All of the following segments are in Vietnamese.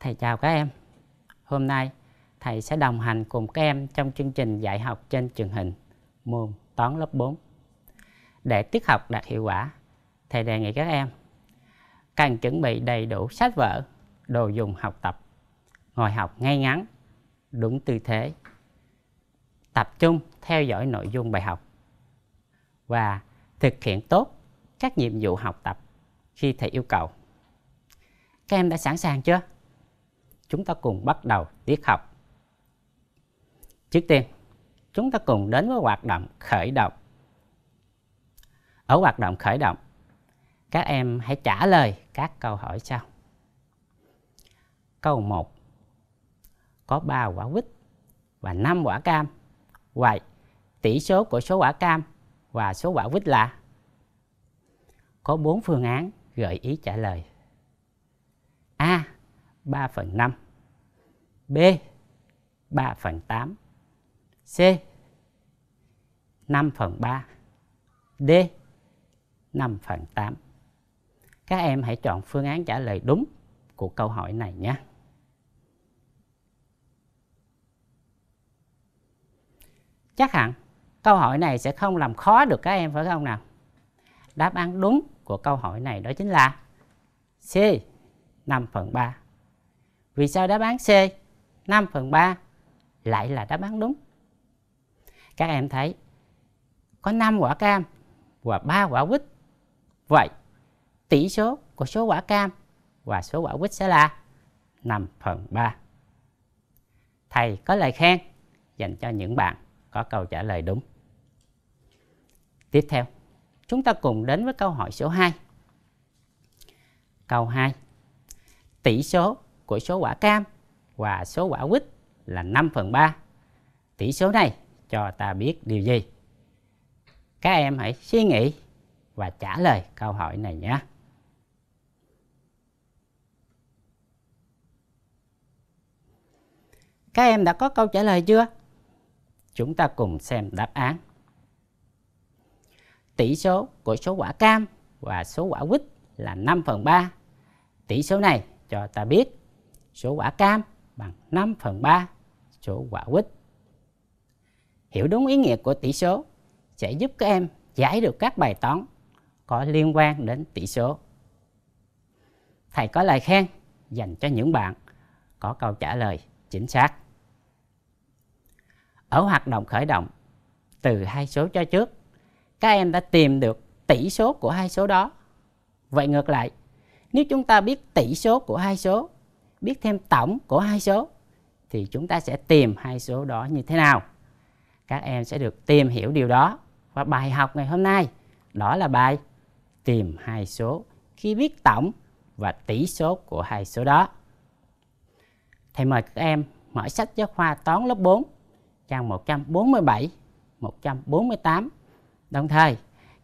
Thầy chào các em. Hôm nay, thầy sẽ đồng hành cùng các em trong chương trình dạy học trên truyền hình môn toán lớp 4. Để tiết học đạt hiệu quả, thầy đề nghị các em cần chuẩn bị đầy đủ sách vở, đồ dùng học tập, ngồi học ngay ngắn, đúng tư thế, tập trung theo dõi nội dung bài học và thực hiện tốt các nhiệm vụ học tập khi thầy yêu cầu. Các em đã sẵn sàng chưa? chúng ta cùng bắt đầu tiết học. Trước tiên, chúng ta cùng đến với hoạt động khởi động. Ở hoạt động khởi động, các em hãy trả lời các câu hỏi sau. Câu 1. Có 3 quả quýt và 5 quả cam. Vậy, tỷ số của số quả cam và số quả quýt là? Có 4 phương án gợi ý trả lời. A. 3 phần 5 B 3 phần 8 C 5 phần 3 D 5 phần 8 Các em hãy chọn phương án trả lời đúng của câu hỏi này nhé Chắc hẳn câu hỏi này sẽ không làm khó được các em phải không nào? Đáp án đúng của câu hỏi này đó chính là C 5 phần 3 vì sao đáp án C 5 phần 3 lại là đáp án đúng? Các em thấy có 5 quả cam và 3 quả quýt. Vậy tỷ số của số quả cam và số quả quýt sẽ là 5 phần 3. Thầy có lời khen dành cho những bạn có câu trả lời đúng. Tiếp theo, chúng ta cùng đến với câu hỏi số 2. Câu 2. Tỷ số của số quả cam và số quả quýt là 5 phần 3. Tỷ số này cho ta biết điều gì? Các em hãy suy nghĩ và trả lời câu hỏi này nhé. Các em đã có câu trả lời chưa? Chúng ta cùng xem đáp án. Tỷ số của số quả cam và số quả quýt là 5 phần 3. Tỷ số này cho ta biết số quả cam bằng 5 phần 3 số quả quýt. Hiểu đúng ý nghĩa của tỷ số sẽ giúp các em giải được các bài toán có liên quan đến tỷ số. Thầy có lời khen dành cho những bạn có câu trả lời chính xác. Ở hoạt động khởi động, từ hai số cho trước, các em đã tìm được tỷ số của hai số đó. Vậy ngược lại, nếu chúng ta biết tỷ số của hai số biết thêm tổng của hai số thì chúng ta sẽ tìm hai số đó như thế nào các em sẽ được tìm hiểu điều đó và bài học ngày hôm nay đó là bài tìm hai số khi biết tổng và tỷ số của hai số đó thầy mời các em mở sách giáo khoa toán lớp 4 trang 147 148 đồng thời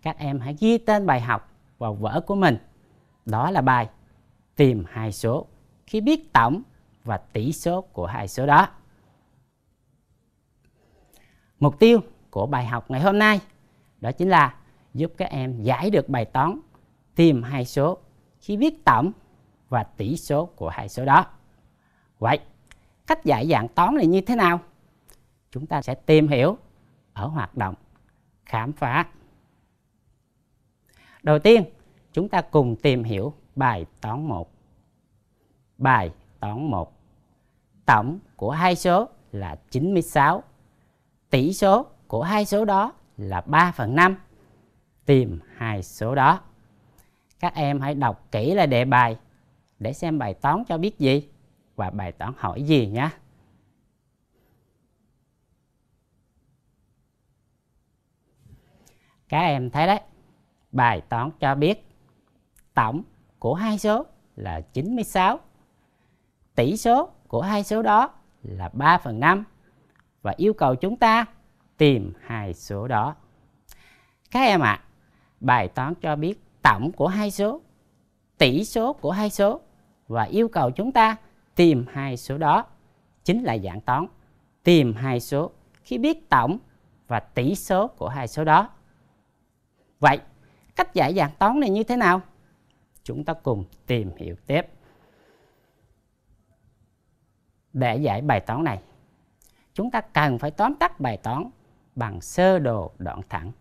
các em hãy ghi tên bài học vào vở của mình đó là bài tìm hai số khi biết tổng và tỷ số của hai số đó. Mục tiêu của bài học ngày hôm nay đó chính là giúp các em giải được bài toán tìm hai số khi biết tổng và tỷ số của hai số đó. Vậy, cách giải dạng toán này như thế nào? Chúng ta sẽ tìm hiểu ở hoạt động khám phá. Đầu tiên, chúng ta cùng tìm hiểu bài toán 1. Bài toán 1 Tổng của hai số là 96 Tỷ số của hai số đó là 3 phần 5 Tìm hai số đó Các em hãy đọc kỹ lại đề bài Để xem bài toán cho biết gì Và bài toán hỏi gì nhé Các em thấy đấy Bài toán cho biết Tổng của hai số là 96 tỷ số của hai số đó là 3 phần 5 và yêu cầu chúng ta tìm hai số đó. Các em ạ, à, bài toán cho biết tổng của hai số, tỷ số của hai số và yêu cầu chúng ta tìm hai số đó chính là dạng toán tìm hai số khi biết tổng và tỷ số của hai số đó. Vậy, cách giải dạng toán này như thế nào? Chúng ta cùng tìm hiểu tiếp để giải bài toán này chúng ta cần phải tóm tắt bài toán bằng sơ đồ đoạn thẳng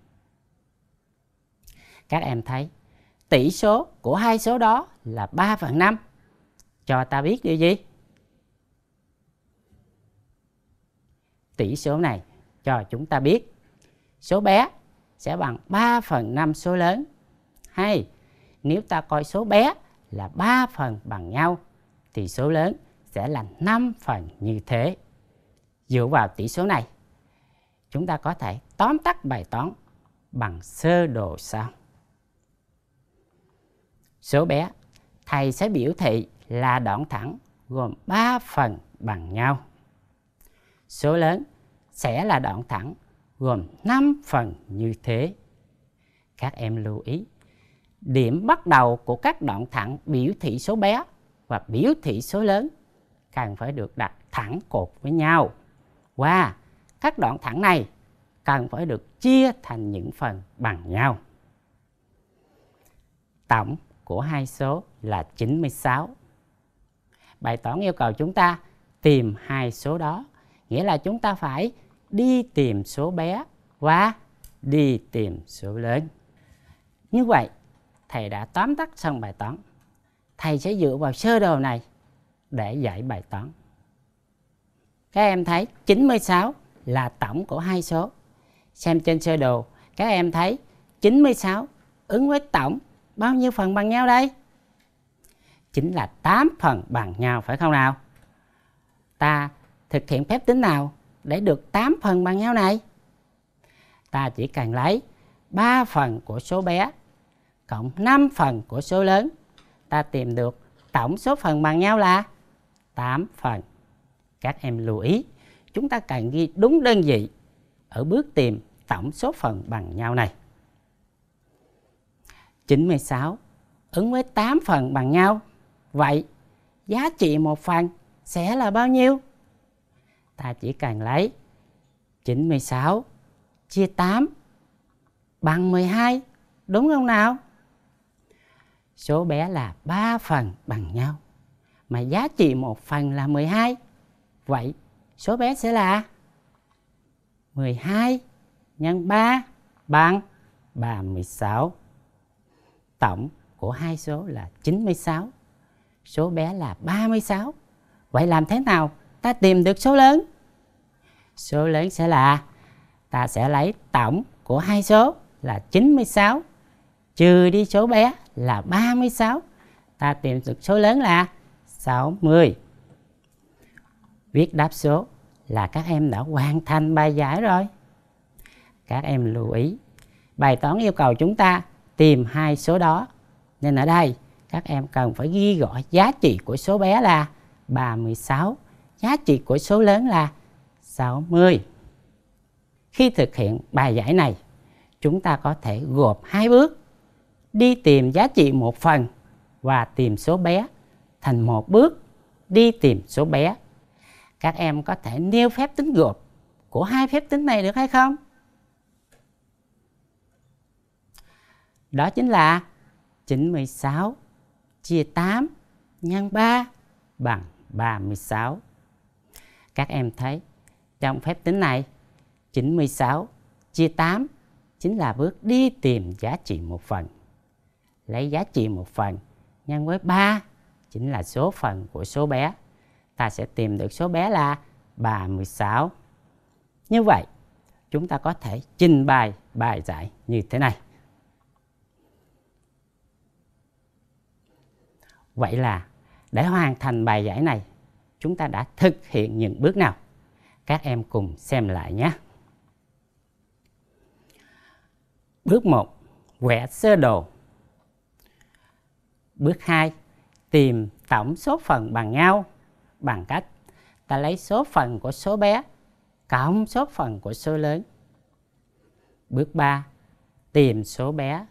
các em thấy tỷ số của hai số đó là 3 phần 5 cho ta biết điều gì tỷ số này cho chúng ta biết số bé sẽ bằng 3 phần 5 số lớn hay nếu ta coi số bé là 3 phần bằng nhau thì số lớn sẽ là 5 phần như thế. Dựa vào tỷ số này, chúng ta có thể tóm tắt bài toán bằng sơ đồ sau. Số bé, thầy sẽ biểu thị là đoạn thẳng gồm 3 phần bằng nhau. Số lớn sẽ là đoạn thẳng gồm 5 phần như thế. Các em lưu ý, điểm bắt đầu của các đoạn thẳng biểu thị số bé và biểu thị số lớn cần phải được đặt thẳng cột với nhau và các đoạn thẳng này cần phải được chia thành những phần bằng nhau. Tổng của hai số là 96. Bài toán yêu cầu chúng ta tìm hai số đó, nghĩa là chúng ta phải đi tìm số bé và đi tìm số lớn. Như vậy, thầy đã tóm tắt xong bài toán. Thầy sẽ dựa vào sơ đồ này để giải bài toán. Các em thấy 96 là tổng của hai số. Xem trên sơ đồ, các em thấy 96 ứng với tổng bao nhiêu phần bằng nhau đây? Chính là 8 phần bằng nhau phải không nào? Ta thực hiện phép tính nào để được 8 phần bằng nhau này? Ta chỉ cần lấy 3 phần của số bé cộng 5 phần của số lớn ta tìm được tổng số phần bằng nhau là 8 phần. Các em lưu ý, chúng ta cần ghi đúng đơn vị ở bước tìm tổng số phần bằng nhau này. 96 ứng với 8 phần bằng nhau. Vậy giá trị một phần sẽ là bao nhiêu? Ta chỉ cần lấy 96 chia 8 bằng 12, đúng không nào? Số bé là 3 phần bằng nhau mà giá trị một phần là 12. Vậy số bé sẽ là 12 nhân 3 bằng 36. Tổng của hai số là 96. Số bé là 36. Vậy làm thế nào ta tìm được số lớn? Số lớn sẽ là ta sẽ lấy tổng của hai số là 96 trừ đi số bé là 36. Ta tìm được số lớn là 60 Viết đáp số là các em đã hoàn thành bài giải rồi Các em lưu ý Bài toán yêu cầu chúng ta tìm hai số đó Nên ở đây các em cần phải ghi rõ giá trị của số bé là 36 Giá trị của số lớn là 60 Khi thực hiện bài giải này Chúng ta có thể gộp hai bước Đi tìm giá trị một phần và tìm số bé thành một bước đi tìm số bé các em có thể nêu phép tính gộp của hai phép tính này được hay không đó chính là 96 chia 8 nhân 3 bằng 36. Các em thấy trong phép tính này 96 chia 8 chính là bước đi tìm giá trị một phần. Lấy giá trị một phần nhân với 3 chính là số phần của số bé. Ta sẽ tìm được số bé là 36. Như vậy, chúng ta có thể trình bày bài giải như thế này. Vậy là để hoàn thành bài giải này, chúng ta đã thực hiện những bước nào? Các em cùng xem lại nhé. Bước 1. Vẽ sơ đồ. Bước 2 tìm tổng số phần bằng nhau bằng cách ta lấy số phần của số bé cộng số phần của số lớn. Bước 3. Tìm số bé.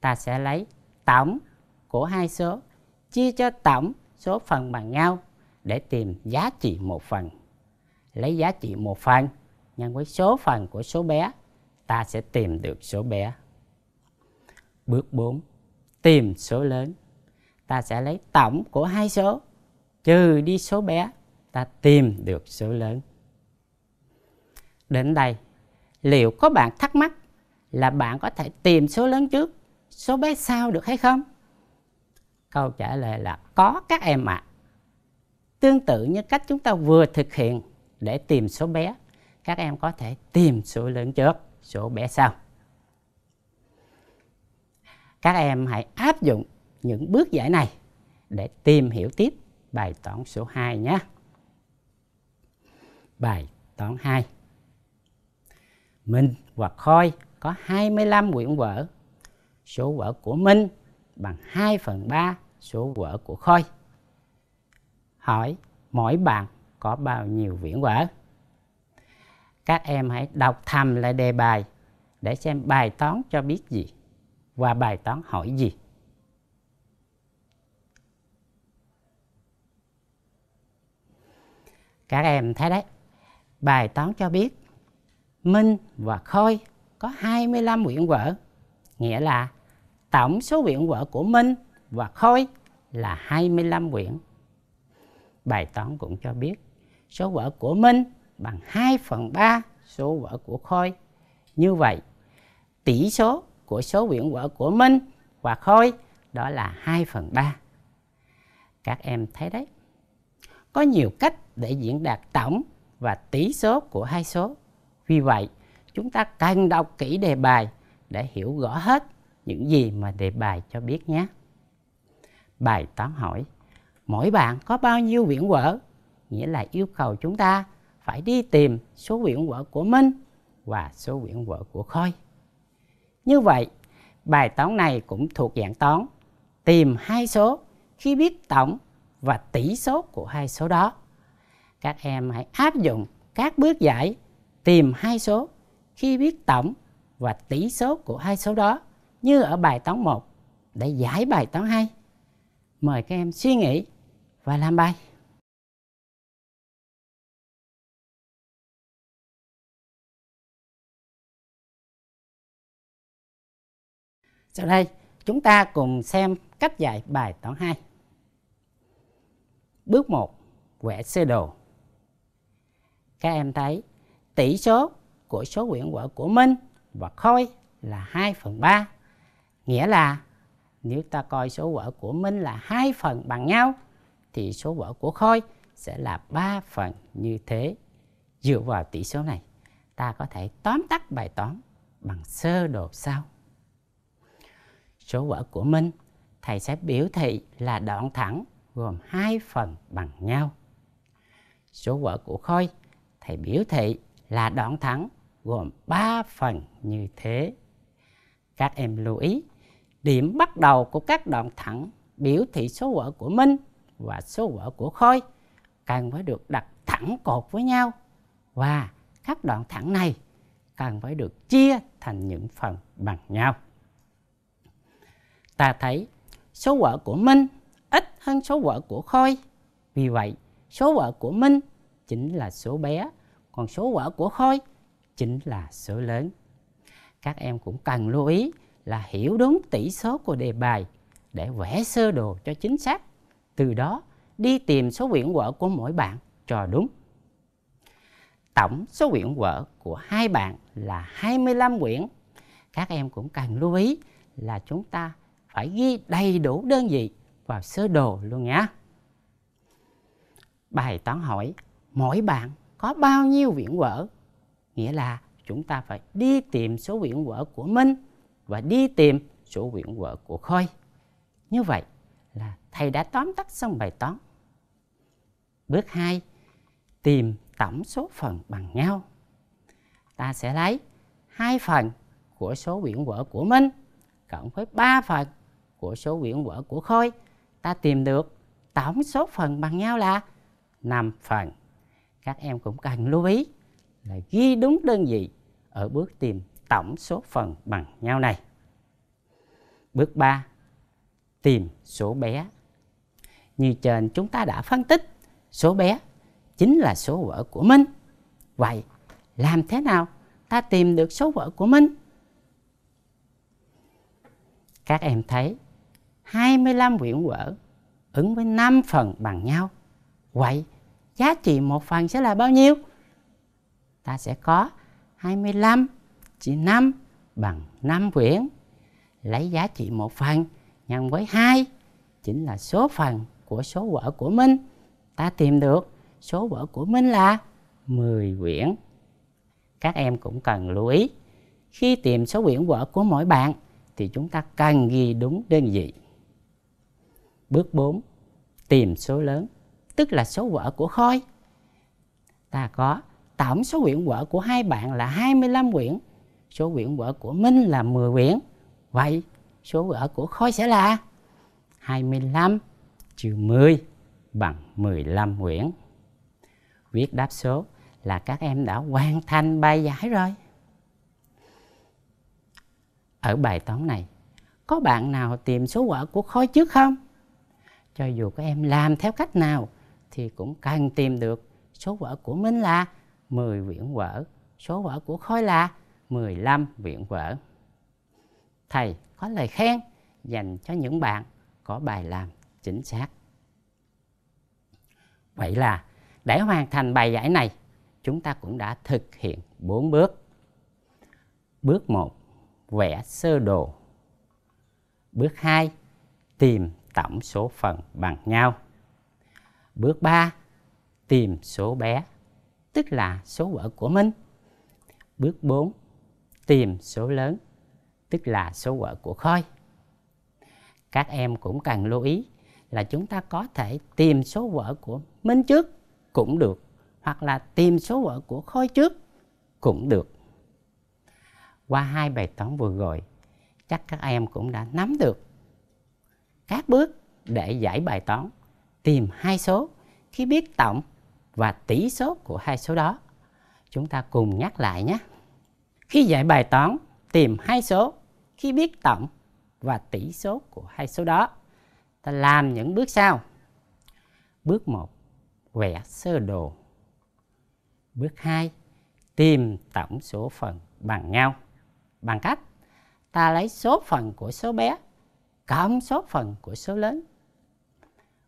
Ta sẽ lấy tổng của hai số chia cho tổng số phần bằng nhau để tìm giá trị một phần. Lấy giá trị một phần nhân với số phần của số bé, ta sẽ tìm được số bé. Bước 4. Tìm số lớn ta sẽ lấy tổng của hai số trừ đi số bé ta tìm được số lớn đến đây liệu có bạn thắc mắc là bạn có thể tìm số lớn trước số bé sau được hay không câu trả lời là có các em ạ à. tương tự như cách chúng ta vừa thực hiện để tìm số bé các em có thể tìm số lớn trước số bé sau các em hãy áp dụng những bước giải này để tìm hiểu tiếp bài toán số 2 nhé. Bài toán 2 Minh và Khôi có 25 quyển vở. Số vở của Minh bằng 2 phần 3 số vở của Khôi. Hỏi mỗi bạn có bao nhiêu quyển vở? Các em hãy đọc thầm lại đề bài để xem bài toán cho biết gì và bài toán hỏi gì. các em thấy đấy bài toán cho biết minh và khôi có 25 quyển vở nghĩa là tổng số quyển vở của minh và khôi là 25 quyển bài toán cũng cho biết số vở của minh bằng 2 phần 3 số vở của khôi như vậy tỷ số của số quyển vở của minh và khôi đó là 2 phần 3 các em thấy đấy có nhiều cách để diễn đạt tổng và tỷ số của hai số. Vì vậy, chúng ta cần đọc kỹ đề bài để hiểu rõ hết những gì mà đề bài cho biết nhé. Bài toán hỏi, mỗi bạn có bao nhiêu viễn vở? Nghĩa là yêu cầu chúng ta phải đi tìm số viễn vở của Minh và số viễn vở của Khôi. Như vậy, bài toán này cũng thuộc dạng toán tìm hai số khi biết tổng và tỷ số của hai số đó. Các em hãy áp dụng các bước giải tìm hai số khi biết tổng và tỷ số của hai số đó như ở bài toán 1 để giải bài toán 2. Mời các em suy nghĩ và làm bài. Sau đây, chúng ta cùng xem cách giải bài toán 2. Bước 1, vẽ sơ đồ. Các em thấy tỷ số của số quyển vở của Minh và Khôi là 2 phần 3. Nghĩa là nếu ta coi số vở của Minh là 2 phần bằng nhau thì số vở của Khôi sẽ là 3 phần như thế. Dựa vào tỷ số này, ta có thể tóm tắt bài toán bằng sơ đồ sau. Số vở của Minh, thầy sẽ biểu thị là đoạn thẳng gồm hai phần bằng nhau. Số vở của Khôi, thầy biểu thị là đoạn thẳng gồm 3 phần như thế. Các em lưu ý, điểm bắt đầu của các đoạn thẳng biểu thị số vở của Minh và số vở của Khôi cần phải được đặt thẳng cột với nhau và các đoạn thẳng này cần phải được chia thành những phần bằng nhau. Ta thấy số vở của Minh hơn số vợ của Khôi. Vì vậy, số vợ của Minh chính là số bé, còn số vợ của Khôi chính là số lớn. Các em cũng cần lưu ý là hiểu đúng tỷ số của đề bài để vẽ sơ đồ cho chính xác. Từ đó đi tìm số quyển vợ của mỗi bạn cho đúng. Tổng số quyển vợ của hai bạn là 25 quyển. Các em cũng cần lưu ý là chúng ta phải ghi đầy đủ đơn vị vào sơ đồ luôn nhé. Bài toán hỏi mỗi bạn có bao nhiêu viễn vỡ, Nghĩa là chúng ta phải đi tìm số viễn vỡ của mình và đi tìm số viễn vỡ của Khôi. Như vậy là thầy đã tóm tắt xong bài toán. Bước 2, tìm tổng số phần bằng nhau. Ta sẽ lấy hai phần của số viễn vỡ của mình cộng với 3 phần của số viễn vỡ của Khôi ta tìm được tổng số phần bằng nhau là 5 phần. Các em cũng cần lưu ý là ghi đúng đơn vị ở bước tìm tổng số phần bằng nhau này. Bước 3. Tìm số bé. Như trên chúng ta đã phân tích, số bé chính là số vở của Minh. Vậy, làm thế nào ta tìm được số vở của Minh? Các em thấy 25 quyển vở ứng với 5 phần bằng nhau. Vậy giá trị một phần sẽ là bao nhiêu? Ta sẽ có 25 chia 5 bằng 5 quyển. Lấy giá trị một phần nhân với 2 chính là số phần của số vở của Minh. Ta tìm được số vở của Minh là 10 quyển. Các em cũng cần lưu ý khi tìm số quyển vở của mỗi bạn thì chúng ta cần ghi đúng đơn vị Bước 4. Tìm số lớn, tức là số vở của khôi. Ta có tổng số quyển vở của hai bạn là 25 quyển. Số quyển vở của Minh là 10 quyển. Vậy số vở của khôi sẽ là 25 trừ 10 bằng 15 quyển. Viết đáp số là các em đã hoàn thành bài giải rồi. Ở bài toán này, có bạn nào tìm số vở của khối trước không? cho dù các em làm theo cách nào thì cũng cần tìm được số vở của mình là 10 quyển vở, số vở của Khôi là 15 quyển vở. Thầy có lời khen dành cho những bạn có bài làm chính xác. Vậy là để hoàn thành bài giải này, chúng ta cũng đã thực hiện 4 bước. Bước 1, vẽ sơ đồ. Bước 2, tìm tổng số phần bằng nhau. Bước 3. Tìm số bé, tức là số vở của mình. Bước 4. Tìm số lớn, tức là số vở của Khôi. Các em cũng cần lưu ý là chúng ta có thể tìm số vở của Minh trước cũng được, hoặc là tìm số vở của Khôi trước cũng được. Qua hai bài toán vừa rồi, chắc các em cũng đã nắm được các bước để giải bài toán tìm hai số khi biết tổng và tỷ số của hai số đó. Chúng ta cùng nhắc lại nhé. Khi giải bài toán tìm hai số khi biết tổng và tỷ số của hai số đó, ta làm những bước sau. Bước 1, vẽ sơ đồ. Bước 2, tìm tổng số phần bằng nhau. Bằng cách ta lấy số phần của số bé cảm số phần của số lớn.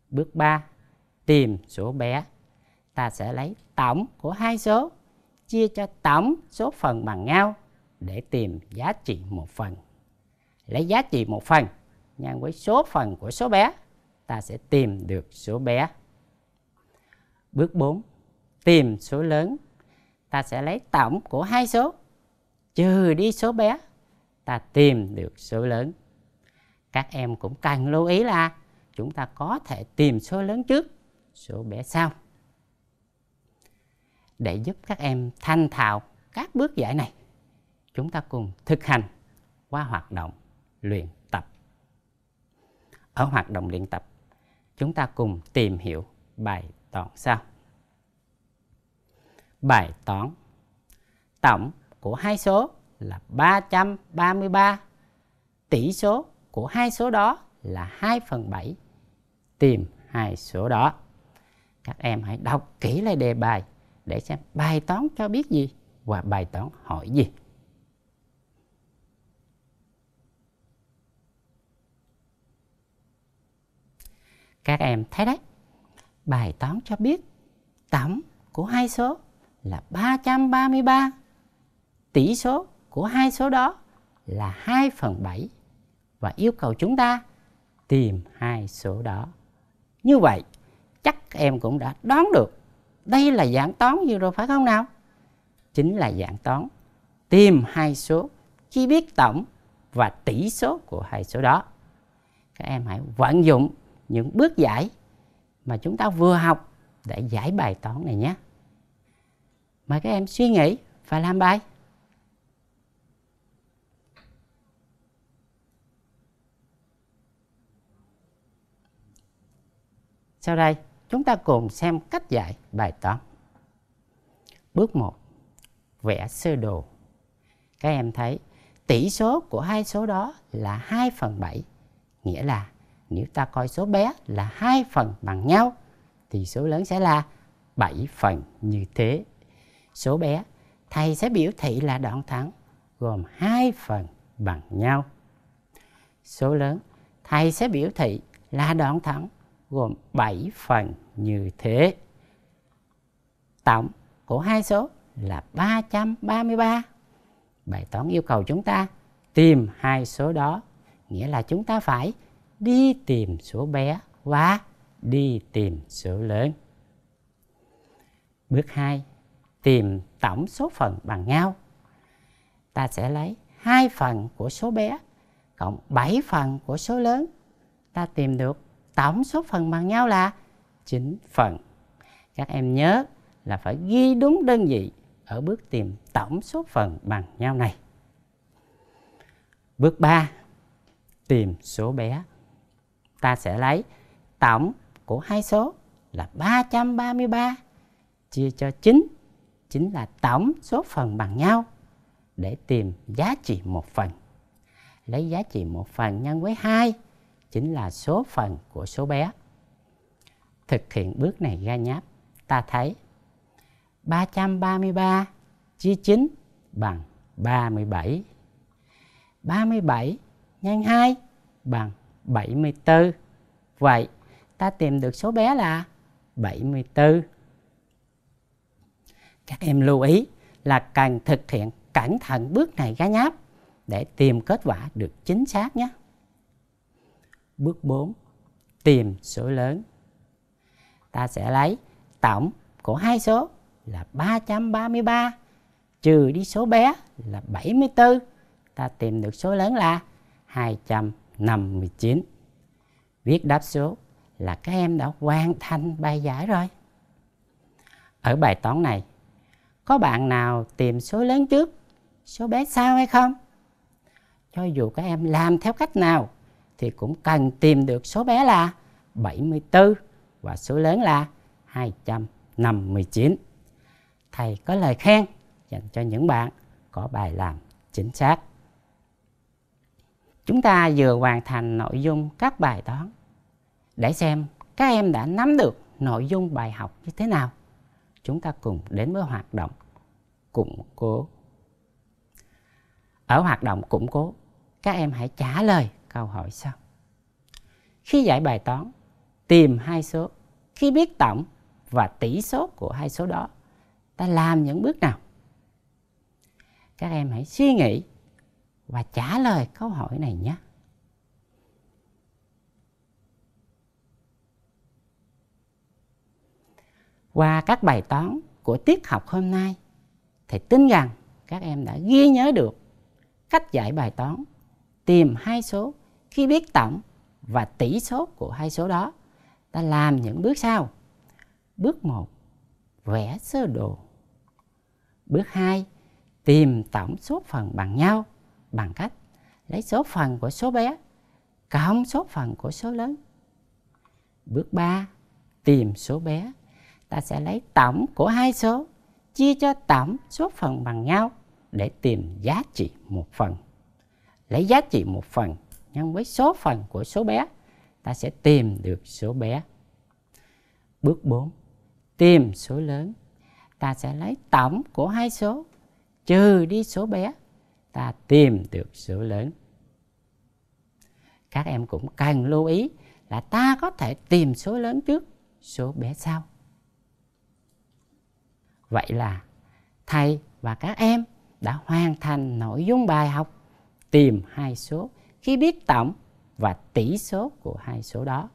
Bước 3. Tìm số bé. Ta sẽ lấy tổng của hai số chia cho tổng số phần bằng nhau để tìm giá trị một phần. Lấy giá trị một phần nhân với số phần của số bé, ta sẽ tìm được số bé. Bước 4. Tìm số lớn. Ta sẽ lấy tổng của hai số trừ đi số bé, ta tìm được số lớn các em cũng cần lưu ý là chúng ta có thể tìm số lớn trước số bé sau để giúp các em thanh thạo các bước giải này chúng ta cùng thực hành qua hoạt động luyện tập ở hoạt động luyện tập chúng ta cùng tìm hiểu bài toán sau bài toán tổng của hai số là 333 tỷ số của hai số đó là 2 phần 7. Tìm hai số đó. Các em hãy đọc kỹ lại đề bài để xem bài toán cho biết gì và bài toán hỏi gì. Các em thấy đấy, bài toán cho biết tổng của hai số là 333. Tỷ số của hai số đó là 2 phần 7 và yêu cầu chúng ta tìm hai số đó. Như vậy, chắc em cũng đã đoán được đây là dạng toán gì rồi phải không nào? Chính là dạng toán tìm hai số khi biết tổng và tỷ số của hai số đó. Các em hãy vận dụng những bước giải mà chúng ta vừa học để giải bài toán này nhé. Mời các em suy nghĩ và làm bài. Sau đây, chúng ta cùng xem cách giải bài toán. Bước 1. Vẽ sơ đồ. Các em thấy tỷ số của hai số đó là 2 phần 7. Nghĩa là nếu ta coi số bé là hai phần bằng nhau thì số lớn sẽ là 7 phần như thế. Số bé thầy sẽ biểu thị là đoạn thẳng gồm hai phần bằng nhau. Số lớn thầy sẽ biểu thị là đoạn thẳng gồm 7 phần như thế. Tổng của hai số là 333. Bài toán yêu cầu chúng ta tìm hai số đó, nghĩa là chúng ta phải đi tìm số bé và đi tìm số lớn. Bước 2, tìm tổng số phần bằng nhau. Ta sẽ lấy hai phần của số bé cộng 7 phần của số lớn. Ta tìm được tổng số phần bằng nhau là 9 phần. Các em nhớ là phải ghi đúng đơn vị ở bước tìm tổng số phần bằng nhau này. Bước 3, tìm số bé. Ta sẽ lấy tổng của hai số là 333 chia cho 9. chính là tổng số phần bằng nhau để tìm giá trị một phần. Lấy giá trị một phần nhân với 2 chính là số phần của số bé. Thực hiện bước này ra nháp, ta thấy 333 chia 9 bằng 37. 37 nhân 2 bằng 74. Vậy ta tìm được số bé là 74. Các em lưu ý là cần thực hiện cẩn thận bước này ra nháp để tìm kết quả được chính xác nhé. Bước 4. Tìm số lớn. Ta sẽ lấy tổng của hai số là 333 trừ đi số bé là 74. Ta tìm được số lớn là 259. Viết đáp số là các em đã hoàn thành bài giải rồi. Ở bài toán này, có bạn nào tìm số lớn trước, số bé sau hay không? Cho dù các em làm theo cách nào, thì cũng cần tìm được số bé là 74 và số lớn là 259. Thầy có lời khen dành cho những bạn có bài làm chính xác. Chúng ta vừa hoàn thành nội dung các bài toán để xem các em đã nắm được nội dung bài học như thế nào. Chúng ta cùng đến với hoạt động củng cố. Ở hoạt động củng cố, các em hãy trả lời câu hỏi sau. Khi giải bài toán, tìm hai số, khi biết tổng và tỷ số của hai số đó, ta làm những bước nào? Các em hãy suy nghĩ và trả lời câu hỏi này nhé. Qua các bài toán của tiết học hôm nay, thầy tin rằng các em đã ghi nhớ được cách giải bài toán tìm hai số khi biết tổng và tỷ số của hai số đó ta làm những bước sau bước 1 vẽ sơ đồ bước 2 tìm tổng số phần bằng nhau bằng cách lấy số phần của số bé cộng số phần của số lớn bước 3 tìm số bé ta sẽ lấy tổng của hai số chia cho tổng số phần bằng nhau để tìm giá trị một phần lấy giá trị một phần nhân với số phần của số bé ta sẽ tìm được số bé bước 4 tìm số lớn ta sẽ lấy tổng của hai số trừ đi số bé ta tìm được số lớn các em cũng cần lưu ý là ta có thể tìm số lớn trước số bé sau vậy là thầy và các em đã hoàn thành nội dung bài học tìm hai số khi biết tổng và tỷ số của hai số đó.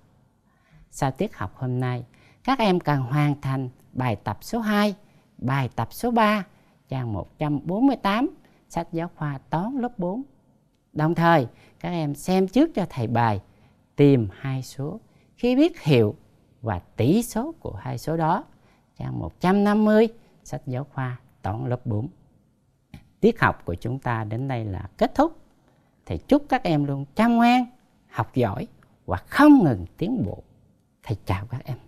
Sau tiết học hôm nay, các em cần hoàn thành bài tập số 2, bài tập số 3, trang 148, sách giáo khoa toán lớp 4. Đồng thời, các em xem trước cho thầy bài, tìm hai số khi biết hiệu và tỷ số của hai số đó, trang 150, sách giáo khoa toán lớp 4. Tiết học của chúng ta đến đây là kết thúc thầy chúc các em luôn chăm ngoan học giỏi và không ngừng tiến bộ thầy chào các em